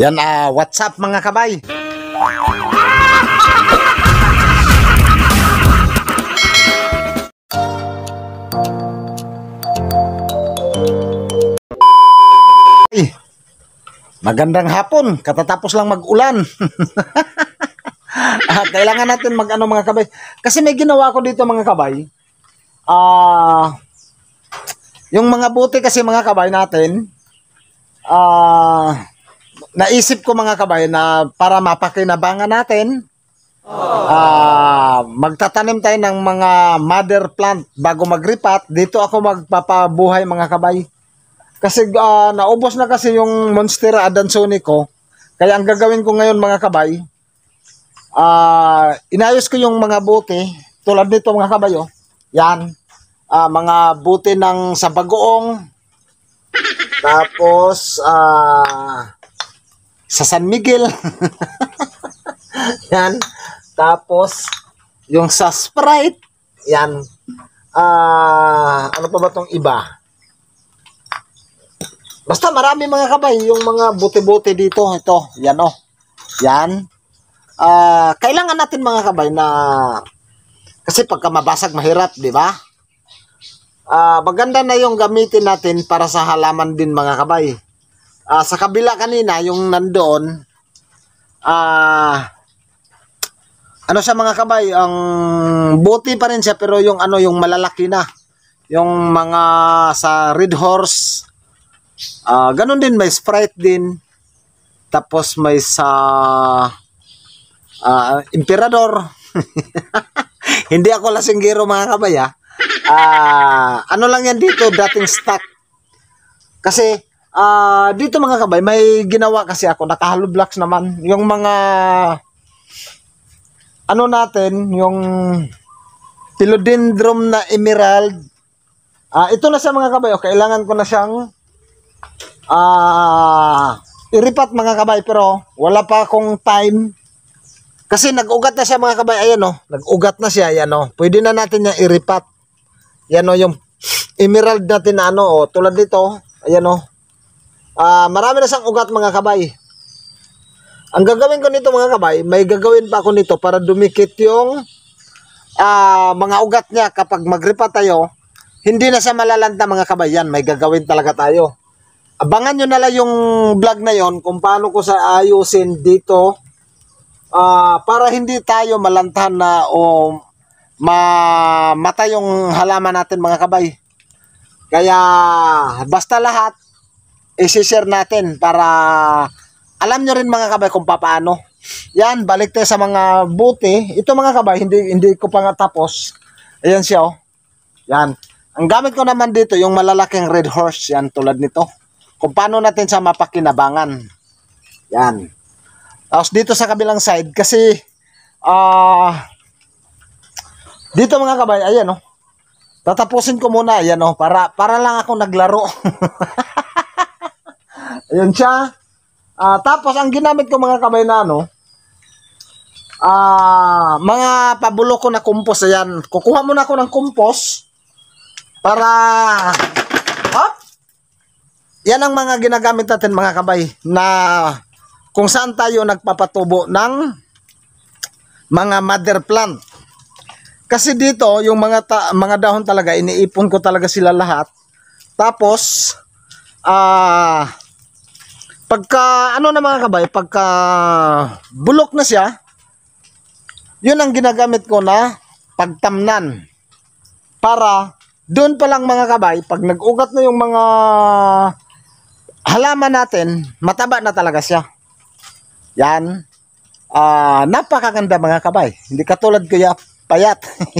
Yan, uh, ah, what's up mga kabay? magandang hapon, katatapos lang mag-ulan. uh, kailangan natin mag-ano mga kabay. Kasi may ginawa ko dito mga kabay. Ah... Uh, yung mga buti kasi mga kabay natin, ah, uh, naisip ko mga kabayan na para mapakinabangan natin, uh, magtatanim tayo ng mga mother plant bago magripat. Dito ako magpapabuhay mga kabay. Kasi uh, naubos na kasi yung Monstera adansoni ko. Kaya ang gagawin ko ngayon mga kabay, uh, inayos ko yung mga buti. Tulad nito mga kabayo. Oh. Yan. Uh, mga buti ng sabagoong. Tapos, ah... Uh, sa San Miguel. yan. Tapos, yung sa Sprite, yan. Uh, ano pa ba tong iba? Basta marami mga kabay, yung mga buti-buti dito, ito, yan o. Oh. Yan. Uh, kailangan natin mga kabay na, kasi pagka mabasag mahirap, di ba? Uh, maganda na yung gamitin natin para sa halaman din mga kabay uh, sa kabila kanina yung nandoon ah uh, ano sa mga kabay ang buti pa rin siya pero yung ano yung malalaki na yung mga sa red horse uh, ganun din may sprite din tapos may sa uh, ah, imperador hindi ako lasinggero mga kabay ah uh, ano lang yan dito dating stock kasi Ah, uh, dito mga kabay, may ginawa kasi ako, nakahalo blocks naman. Yung mga ano natin, yung philodendron na emerald. Ah, uh, ito na siya mga kabay, oh, kailangan ko na siyang ah uh, iripat mga kabay pero wala pa akong time kasi nag-ugat na siya mga kabay. Ayan Oh. Nag-ugat na siya. Ayan Oh. Pwede na natin niya iripat. Yan oh, yung emerald natin na ano Oh. Tulad dito. Ayan Oh uh, marami na sang ugat mga kabay. Ang gagawin ko nito mga kabay, may gagawin pa ako nito para dumikit yung uh, mga ugat niya kapag magripa tayo, hindi na sa malalanta mga kabay. Yan, may gagawin talaga tayo. Abangan nyo na lang yung vlog na yon kung paano ko sa ayusin dito uh, para hindi tayo malantahan na o um, mamatay yung halaman natin mga kabay. Kaya basta lahat isi-share natin para alam nyo rin mga kabay kung paano. Yan, balik tayo sa mga buti. Ito mga kabay, hindi, hindi ko pa nga tapos. Ayan siya oh. Yan. Ang gamit ko naman dito, yung malalaking red horse. Yan, tulad nito. Kung paano natin siya mapakinabangan. Yan. Tapos dito sa kabilang side, kasi, ah, uh, dito mga kabay, ayan oh. Tatapusin ko muna, ayan oh, para, para lang ako naglaro. Ayun siya. Uh, tapos ang ginamit ko mga kamay na ano, uh, mga pabulo ko na kumpos ayan. Kukuha muna ako ng kumpos para hop. Yan ang mga ginagamit natin mga kabay na kung saan tayo nagpapatubo ng mga mother plant. Kasi dito yung mga ta mga dahon talaga iniipon ko talaga sila lahat. Tapos ah uh, Pagka, ano na mga kabay, pagka bulok na siya, yun ang ginagamit ko na pagtamnan. Para doon pa lang mga kabay, pag nag-ugat na yung mga halaman natin, mataba na talaga siya. Yan. Uh, napakaganda mga kabay. Hindi katulad kaya payat.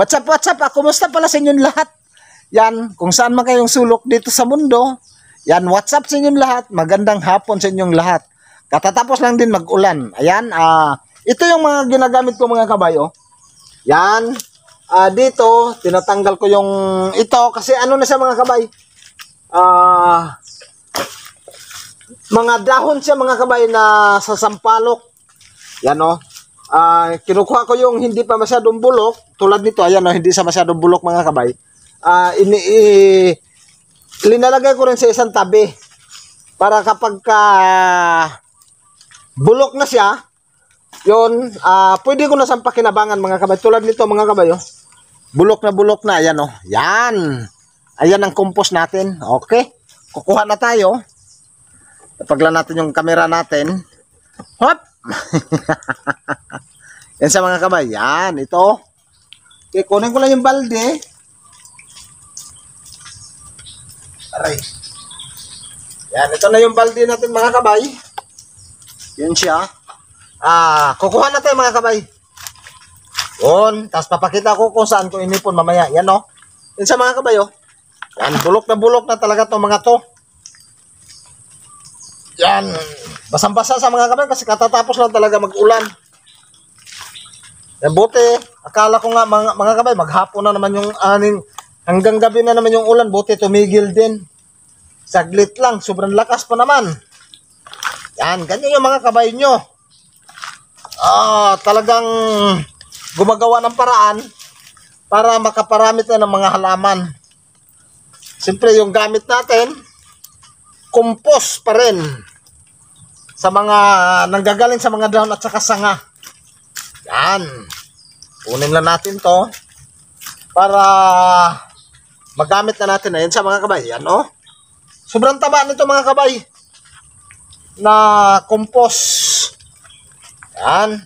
what's up, what's up? Ah, kumusta pala sa inyong lahat? Yan, kung saan man kayong sulok dito sa mundo, yan, what's up sa inyong lahat. Magandang hapon sa inyong lahat. Katatapos lang din mag-ulan. Ayan, ah, ito yung mga ginagamit ko mga kabayo. Yan, ah, dito, tinatanggal ko yung ito kasi ano na siya mga kabay. Ah, mga dahon siya mga kabay na sa sampalok. Yan o. Oh. Ah, kinukuha ko yung hindi pa masyadong bulok. Tulad nito, ayan o, oh, hindi sa masyadong bulok mga kabay. Ah, ini, linalagay ko rin sa isang tabi para kapag ka bulok na siya yon uh, ah, pwede ko na siyang pakinabangan mga kabayo tulad nito mga kabayo oh. bulok na bulok na ayan oh yan ayan ang compost natin okay kukuha na tayo Tapaglan natin yung camera natin hop yan sa mga kabayo yan ito okay, kunin ko lang yung balde Aray. Yan, ito na yung balde natin mga kabay. Yan siya. Ah, kukuha na tayo mga kabay. Yun, tapos papakita ko kung saan ko inipon mamaya. Yan no. Oh. Yan sa mga kabay Oh. Yan, bulok na bulok na talaga to mga to. Yan. Basang-basa sa mga kabay kasi katatapos lang talaga mag-ulan. Yan, buti. Akala ko nga mga, mga kabay, maghapon na naman yung aning Hanggang gabi na naman yung ulan, buti tumigil din. Saglit lang, sobrang lakas pa naman. Yan, ganyan yung mga kabayo nyo. Ah, talagang gumagawa ng paraan para makaparamit na ng mga halaman. Siyempre, yung gamit natin, compost pa rin sa mga nanggagaling sa mga dahon at saka sanga. Yan. Kunin lang natin to para magamit na natin na yan sa mga kabay. Yan, oh. Sobrang taba nito mga kabay na compost. Yan.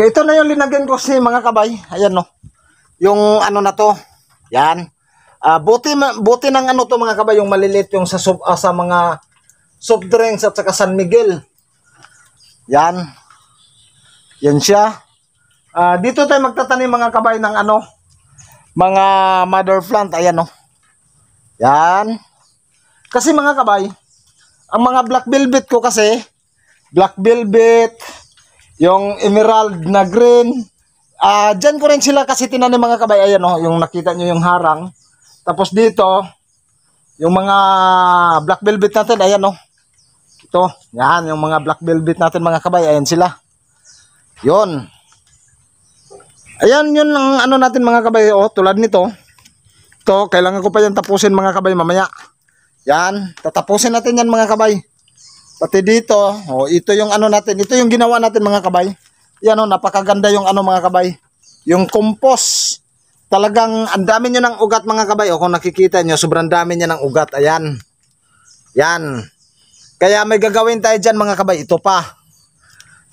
Okay, ito na yung linagyan ko si mga kabay. Ayan no. Yung ano na to. Yan. Uh, buti, buti nang ano to mga kabay, yung malilit yung sa, uh, sa mga soft drinks at saka San Miguel. Yan. Yan siya. Uh, dito tayo magtatanim mga kabay ng ano, mga mother plant. Ayan no. Yan. Kasi mga kabay, ang mga black velvet ko kasi, black velvet, yung emerald na green. Uh, ah, Diyan ko rin sila kasi tinanim mga kabay. Ayan o, oh, yung nakita nyo yung harang. Tapos dito, yung mga black velvet natin, ayan o. Oh. Ito, yan, yung mga black velvet natin mga kabay. Ayan sila. Yon. Ayan, yun ang ano natin mga kabay. O, oh, tulad nito. Ito, kailangan ko pa yan tapusin mga kabay mamaya. Yan, tatapusin natin yan mga kabay. Pati dito, oh, ito yung ano natin, ito yung ginawa natin mga kabay. Yan oh, napakaganda yung ano mga kabay. Yung compost. Talagang ang dami niya ng ugat mga kabay. oh, kung nakikita niyo, sobrang dami niya ng ugat. Ayan. Yan. Kaya may gagawin tayo diyan mga kabay. Ito pa.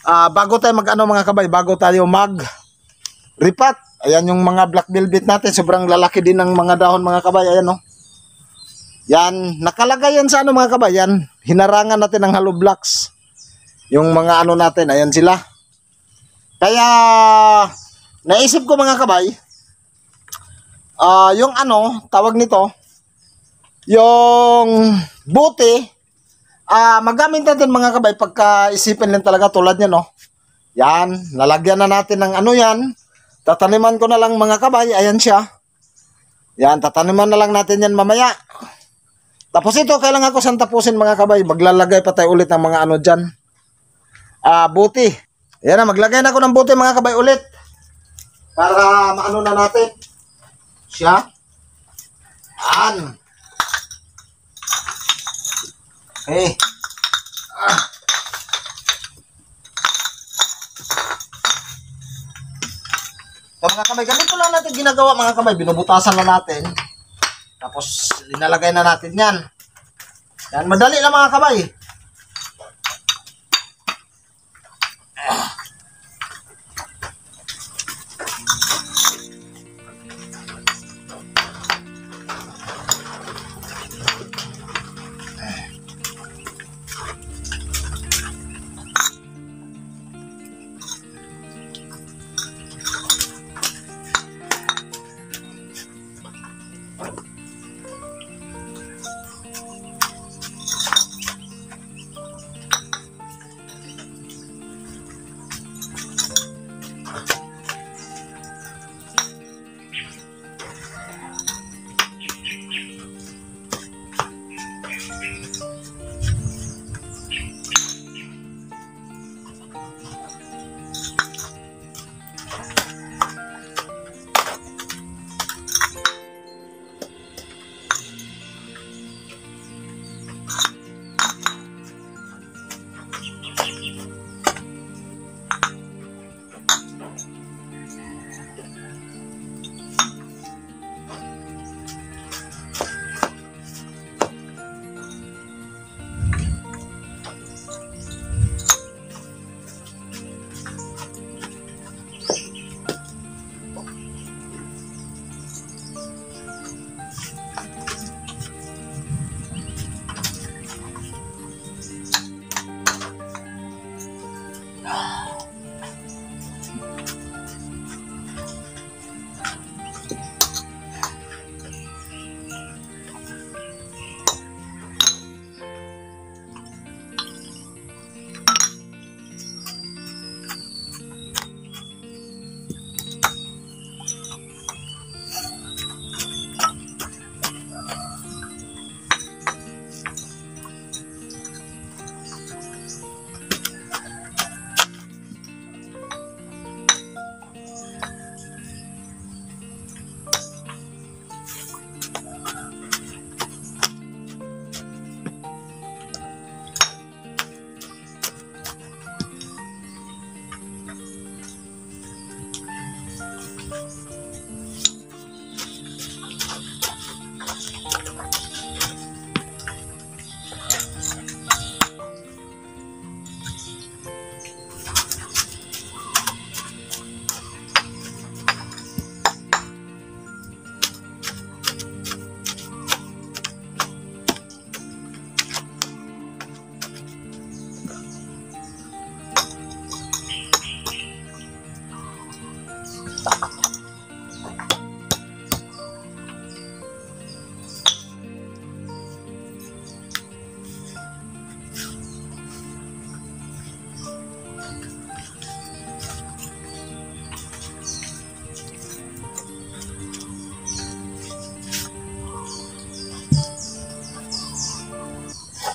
Uh, bago tayo magano mga kabay, bago tayo mag ripat. Ayan yung mga black velvet natin. Sobrang lalaki din ng mga dahon mga kabay. Ayan oh. Yan. Nakalagay yan sa ano mga kabay. Yan hinarangan natin ng hollow blocks. Yung mga ano natin, ayan sila. Kaya, naisip ko mga kabay, uh, yung ano, tawag nito, yung bote, uh, ah, magamit natin mga kabay pagka isipin lang talaga tulad niya, no? Yan, lalagyan na natin ng ano yan. Tataniman ko na lang mga kabay, ayan siya. Yan, tataniman na lang natin yan mamaya. Tapos ito, kailangan ko saan tapusin mga kabay. Maglalagay pa tayo ulit ng mga ano dyan. Ah, buti. Ayan na, maglagay na ako ng buti mga kabay ulit. Para maano na natin. Siya. An. Okay. Eh. Ah. mga kamay, ganito lang natin ginagawa mga kamay. Binubutasan na natin. Tapos, linalagay na natin yan. Yan, madali lang mga kabay. Thank you.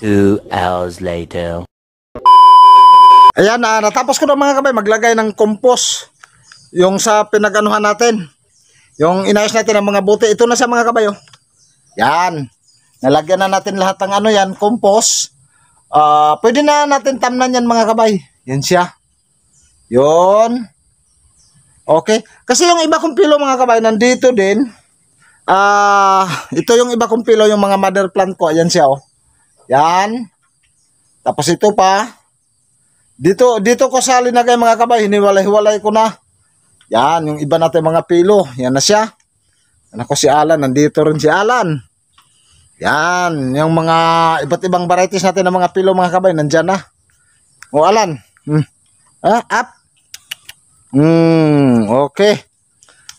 Two hours later. Ayan, uh, natapos ko na mga kabay maglagay ng compost. Yung sa pinaganuhan natin. Yung inayos natin ng mga buti. Ito na sa mga kabayo. Oh. Yan. Nalagyan na natin lahat ng ano yan, compost. Uh, pwede na natin tamnan yan mga kabay. Yan siya. Yon. Okay. Kasi yung iba kong pilo mga kabay, nandito din. Ah, uh, ito yung iba kong pilo, yung mga mother plant ko. Ayan siya oh. Yan. Tapos ito pa. Dito, dito ko sa linagay mga kabay. Hiniwalay-hiwalay ko na. Yan, yung iba natin mga pilo. Yan na siya. Anak si Alan. Nandito rin si Alan. Yan, yung mga iba't ibang varieties natin ng mga pilo mga kabay. Nandyan na. O Alan. Hmm. Ah, up. Hmm, okay.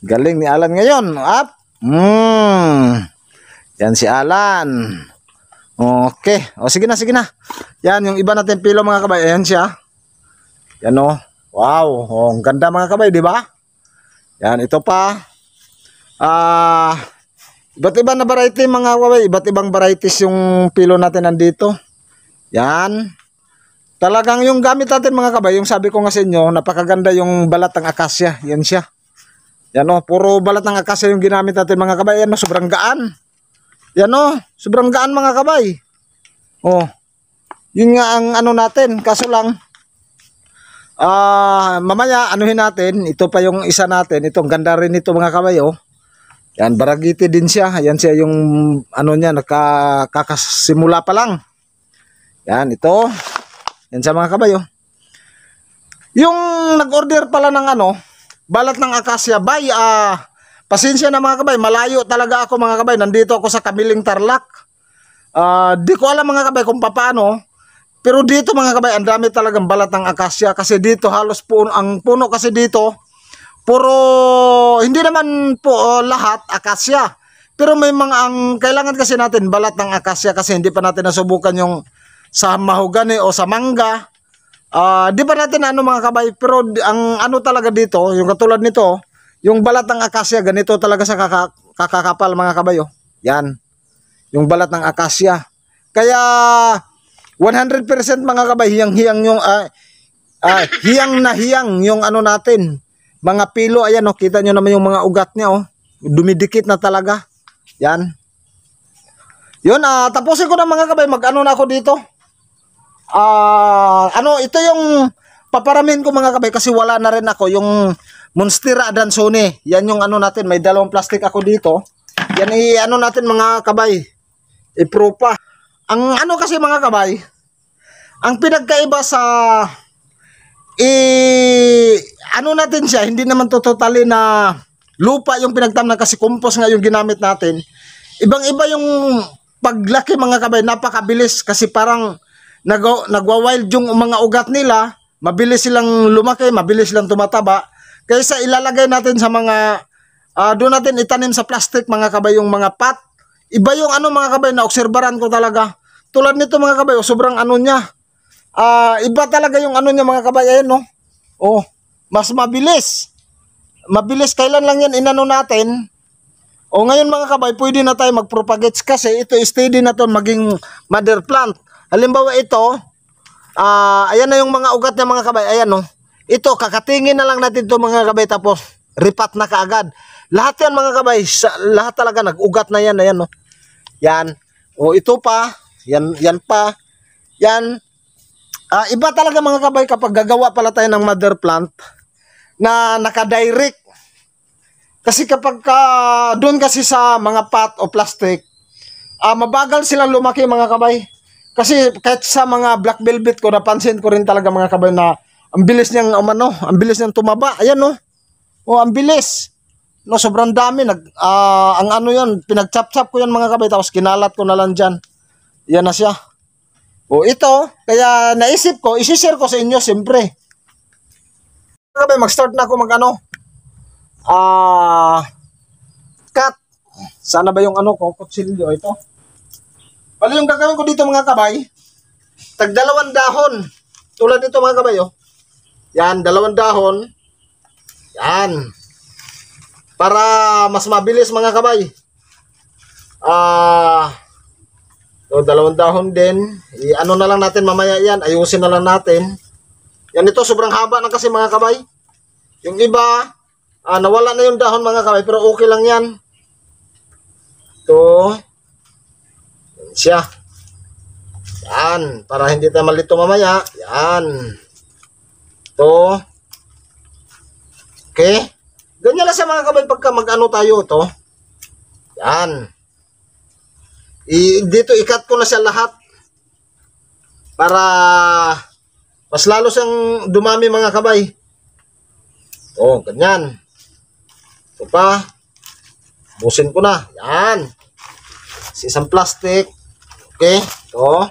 Galing ni Alan ngayon. Up. Hmm. Yan si Alan. Okay. O sige na, sige na. Yan, yung iba natin pilo mga kabay. Ayun siya. Yan oh. Wow. oh, ang ganda mga kabay, di ba? Yan, ito pa. Ah, uh, iba't ibang na variety mga kabay. Iba't ibang varieties yung pilo natin nandito. Yan. Talagang yung gamit natin mga kabay, yung sabi ko nga sa inyo, napakaganda yung balat ng akasya. Yan siya. Yan oh, puro balat ng akasya yung ginamit natin mga kabay. Yan o, sobrang gaan. Yan o, oh. sobrang gaan mga kabay. Oh. Yun nga ang ano natin, kaso lang ah uh, mamaya anuhin natin, ito pa yung isa natin, itong ganda rin nito mga kabay oh. Yan, baragiti din siya. Yan siya yung ano niya, nakakasimula pa lang. Yan, ito. Yan sa mga kabay oh. Yung nag-order pala ng ano, balat ng akasya by ah, uh, Pasensya na mga kabay, malayo talaga ako mga kabay. Nandito ako sa Kamiling Tarlac. Uh, di ko alam mga kabay kung paano. Pero dito mga kabay, ang dami talagang balat ng akasya kasi dito halos puno ang puno kasi dito puro hindi naman po uh, lahat akasya. Pero may mga ang kailangan kasi natin balat ng akasya kasi hindi pa natin nasubukan yung sa mahogani o sa mangga. Uh, di ba natin ano mga kabay pero ang ano talaga dito yung katulad nito yung balat ng akasya, ganito talaga sa kaka, kakakapal mga kabayo. Yan. Yung balat ng akasya. Kaya 100% mga kabay, hiyang-hiyang yung uh, uh, hiyang na hiyang yung ano natin. Mga pilo, ayan oh, kita nyo naman yung mga ugat niya oh. Dumidikit na talaga. Yan. Yun, uh, tapusin ko na mga kabay, mag-ano na ako dito. Ah, uh, ano, ito yung paparamin ko mga kabay kasi wala na rin ako yung Monstera dan Sony. Yan yung ano natin, may dalawang plastic ako dito. Yan i ano natin mga kabay. Ipropa. Ang ano kasi mga kabay, ang pinagkaiba sa i ano natin siya, hindi naman to totally na lupa yung pinagtamnan kasi compost nga yung ginamit natin. Ibang-iba yung paglaki mga kabay, napakabilis kasi parang nagwa-wild yung mga ugat nila, mabilis silang lumaki, mabilis silang tumataba Kaysa ilalagay natin sa mga, uh, doon natin itanim sa plastic mga kabay yung mga pot. Iba yung ano mga kabay, naobserbaran ko talaga. Tulad nito mga kabay, oh, sobrang ano niya. Uh, iba talaga yung ano niya mga kabay, ayun no. Oh. oh, mas mabilis. Mabilis, kailan lang yan inano natin. O oh, ngayon mga kabay, pwede na tayo mag kasi ito steady na to maging mother plant. Halimbawa ito, uh, ayan na yung mga ugat ng mga kabay. Ayan no. Oh. Ito, kakatingin na lang natin to mga kabay tapos ripat na kaagad. Lahat yan mga kabay, sa, lahat talaga nag-ugat na yan, ayan no. Yan. O ito pa, yan, yan pa. Yan. Uh, iba talaga mga kabay kapag gagawa pala tayo ng mother plant na nakadirect. Kasi kapag ka, ah, doon kasi sa mga pot o plastic, uh, mabagal silang lumaki mga kabay. Kasi kahit sa mga black velvet ko, napansin ko rin talaga mga kabay na ang bilis niyang umano, ang bilis niyang tumaba. Ayan no. Oh, ang bilis. No, sobrang dami nag uh, ang ano 'yon, pinagchap-chap ko 'yan mga kabay tapos kinalat ko na lang diyan. Yan na siya. Oh, ito, kaya naisip ko, i share ko sa inyo siyempre. Kabay, mag-start na ako magano. Ah, uh, cut. Sana ba yung ano ko, kutsilyo ito? Bali yung gagawin ko dito mga kabay, tagdalawang dahon. Tulad nito mga kabay, oh. Yan, dalawang dahon. Yan. Para mas mabilis mga kabay. Ah, uh, dalawang dahon din. I ano na lang natin mamaya yan, ayusin na lang natin. Yan ito, sobrang haba na kasi mga kabay. Yung iba, ah, nawala na yung dahon mga kabay, pero okay lang yan. To. siya. Yan, para hindi tayo malito mamaya. Yan to. Okay? Ganyan lang sa mga kabay pagka mag-ano tayo to. Yan. I dito ikat ko na siya lahat para mas lalo siyang dumami mga kabay. Oh, ganyan. Ito pa. Busin ko na. Yan. si isang plastic. Okay. to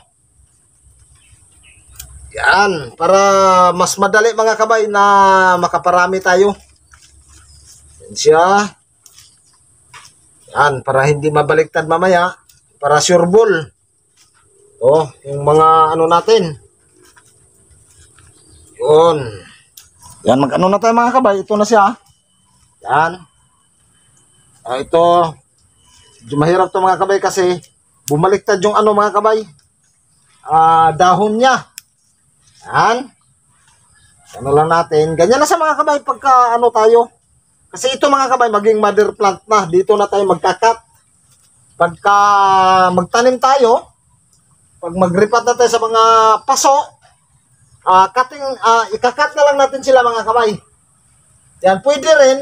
yan, para mas madali mga kabay na makaparami tayo. Yan siya. Yan, para hindi mabaliktad mamaya. Para sure ball. O, oh, yung mga ano natin. Yun. Yan, mag-ano na tayo mga kabay. Ito na siya. Yan. Ah, ito. mahirap to mga kabay kasi bumaliktad yung ano mga kabay. Ah, dahon niya. Yan. Ano lang natin. Ganyan na sa mga kamay pagka ano tayo. Kasi ito mga kamay, maging mother plant na. Dito na tayo magkakat. Pagka magtanim tayo, pag magripat na tayo sa mga paso, uh, cutting, uh, ikakat na lang natin sila mga kamay. Yan, pwede rin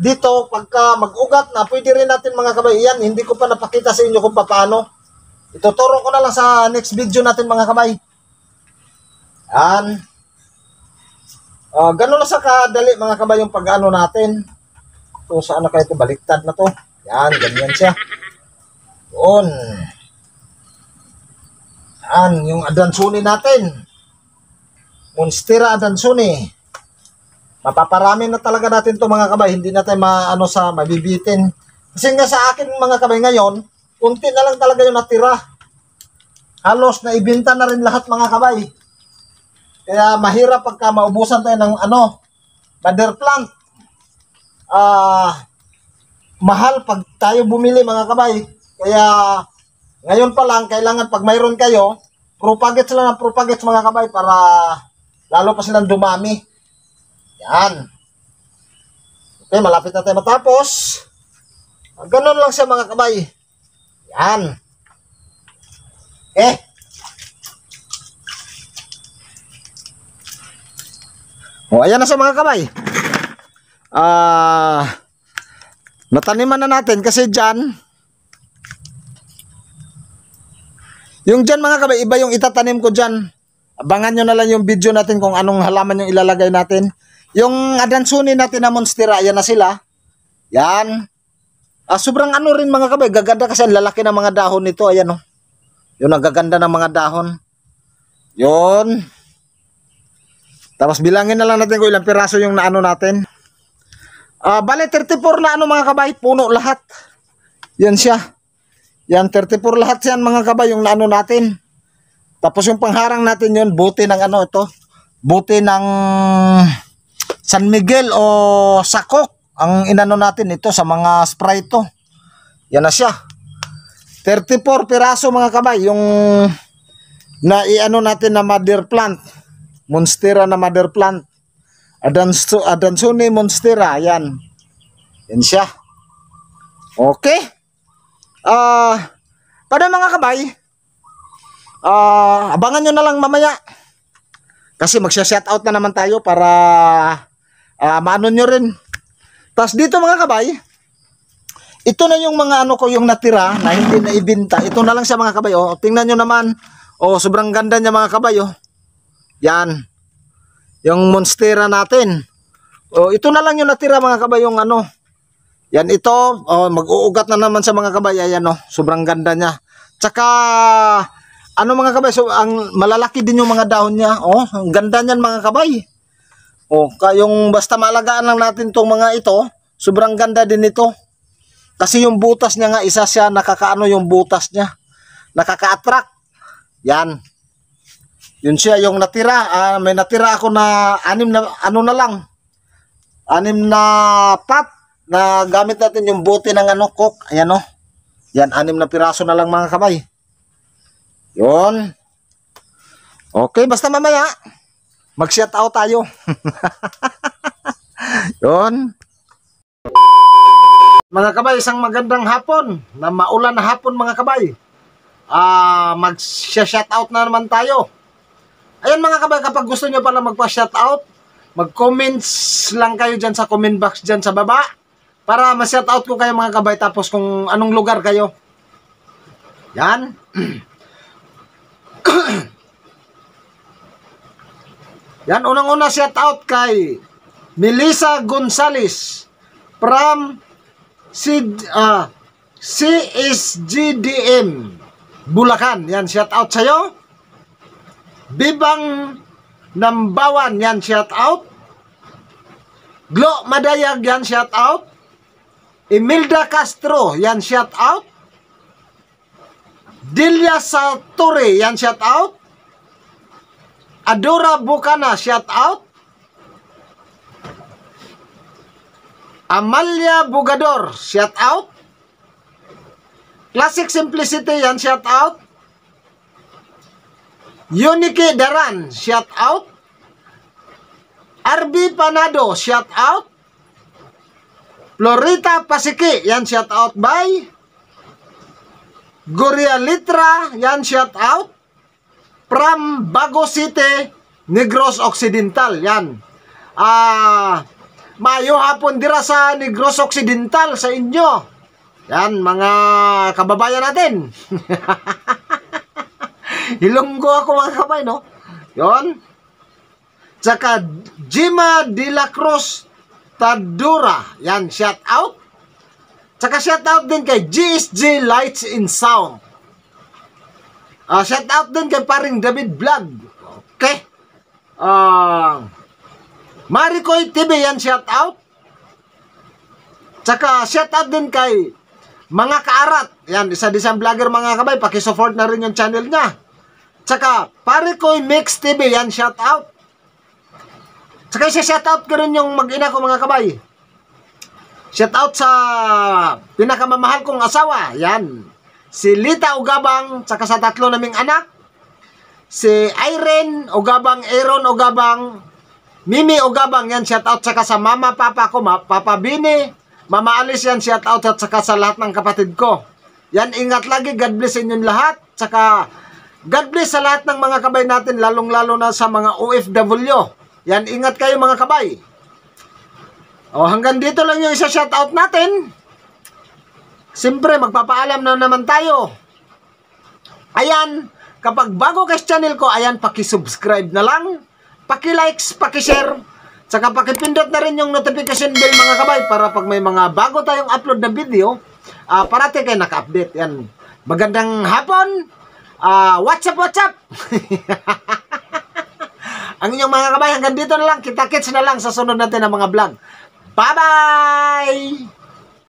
dito pagka mag-ugat na, pwede rin natin mga kamay. Yan, hindi ko pa napakita sa inyo kung paano. Ituturo ko na lang sa next video natin mga kamay. Yan. Uh, ganun lang sa kadali mga kabay yung pag-ano natin. Kung saan na kayo ito, baliktad na to. Yan, ganyan siya. Yun. Yan, yung adansuni natin. Monstera adansuni. Mapaparami na talaga natin to mga kabay. Hindi na tayo maano sa mabibitin. Kasi nga sa akin mga kabay ngayon, unti na lang talaga yung natira. Halos na ibenta na rin lahat mga kabay. Kaya mahirap pagka maubusan tayo ng ano, mother plant. Ah, uh, mahal pag tayo bumili mga kabay. Kaya ngayon pa lang kailangan pag mayroon kayo, propagate sila ng propagates mga kabay para lalo pa silang dumami. Yan. Okay, malapit na tayo matapos. Ah, ganun lang siya mga kabay. Yan. Eh, Oh, ayan na siya mga kamay. Ah, uh, nataniman na natin kasi diyan yung diyan mga kabay, iba yung itatanim ko diyan. Abangan niyo na lang yung video natin kung anong halaman yung ilalagay natin. Yung adansuni natin na monstera, ayan na sila. Yan. Ah, sobrang ano rin mga kabay, gaganda kasi ang lalaki ng mga dahon nito. Ayan oh. Yun ang nagaganda ng mga dahon. Yun. Tapos bilangin na lang natin kung ilang piraso yung naano natin. Uh, bale, 34 na ano mga kabay, puno lahat. Yan siya. Yan, 34 lahat yan mga kabay yung naano natin. Tapos yung pangharang natin yun, buti ng ano ito, buti ng San Miguel o Sakok. Ang inano natin ito sa mga spray to. Yan na siya. 34 piraso mga kabay yung na iano natin na mother plant. Monstera na mother plant. Adanso, Adansone Monstera. Yan. Yan siya. Okay. Ah, uh, para mga kabay, ah, uh, abangan nyo na lang mamaya. Kasi magsha-shout out na naman tayo para uh, maano nyo rin. Tapos dito mga kabay, ito na yung mga ano ko yung natira na hindi na ibinta. Ito na lang siya mga kabay. Oh. Tingnan nyo naman. Oh, sobrang ganda niya mga kabay. Oh. Yan. Yung monstera natin. Oh, ito na lang yung natira mga kabay yung ano. Yan ito. oh, mag-uugat na naman sa mga kabay. Ayan oh, Sobrang ganda niya. Tsaka, ano mga kabay, so, ang malalaki din yung mga dahon niya. Oh, ang ganda niyan mga kabay. O, oh, kayong basta malagaan lang natin tong mga ito, sobrang ganda din ito. Kasi yung butas niya nga, isa siya, nakakaano yung butas niya. Nakaka-attract. Yan. Yun siya yung natira. Uh, may natira ako na anim na ano na lang. Anim na pot na gamit natin yung bote ng ano cook. Ayan oh. Yan anim na piraso na lang mga kamay. Yun. Okay, basta mamaya mag-shout out tayo. Yun. Mga kabay, isang magandang hapon na maulan na hapon mga kabay. Ah, uh, mag-shout out na naman tayo. Ayan mga kabayan, kapag gusto nyo pala magpa-shoutout, mag-comments lang kayo dyan sa comment box dyan sa baba para ma-shoutout ko kayo mga kabay tapos kung anong lugar kayo. Yan. Yan, unang-una shoutout kay Melissa Gonzales from ah, C, uh, CSGDM Bulacan. Yan, shoutout sa'yo. Bibang Nambawan, yan shout out. Glo Madayag, yan shout out. Imelda Castro, yan shout out. Delia Saltore, yan shout out. Adora Bukana, shout out. Amalia Bugador, shout out. Classic Simplicity, yan shout out. Yuniki Daran, shout out. RB Panado, shout out. Florita Pasiki, yan shout out by Goria Litra, yan shout out from Bago City, Negros Occidental, yan. Ah, uh, mayo hapon dira sa Negros Occidental sa inyo. Yan mga kababayan natin. Ilonggo ako mga kamay, no? Yon. Tsaka Jima De La Cruz Tadura. Yan, shout out. Tsaka shout out din kay GSG Lights in Sound. Uh, shout out din kay paring David Vlog. Okay. Uh, Maricoy TV yan shout out. Tsaka shout out din kay mga kaarat. Yan, isa din siyang vlogger mga kabay. Pakisupport na rin yung channel niya. Tsaka, pare ko Mix TV, yan, shout out. Tsaka siya shout out ko rin yung mag-ina ko mga kabay. Shout out sa pinakamamahal kong asawa, yan. Si Lita Ugabang, tsaka sa tatlo naming anak. Si Irene Ugabang, Aaron Ugabang, Mimi Ugabang, yan, shout out tsaka sa mama, papa ko, ma, papa Bini, mama Alice, yan, shout out tsaka sa lahat ng kapatid ko. Yan, ingat lagi, God bless inyong lahat, tsaka God bless sa lahat ng mga kabay natin, lalong-lalo na sa mga OFW. Yan, ingat kayo mga kabay. O, hanggang dito lang yung isa shoutout natin. Siyempre, magpapaalam na naman tayo. Ayan, kapag bago ka sa channel ko, ayan, subscribe na lang. Pakilikes, pakishare. Tsaka pakipindot na rin yung notification bell mga kabay para pag may mga bago tayong upload na video, uh, ah, parate kayo naka-update. Yan, magandang hapon. Uh, what's up, what's up? Ang inyong mga kabayan, hanggang dito na lang. Kita-kits na lang sa sunod natin ng mga vlog. Bye-bye!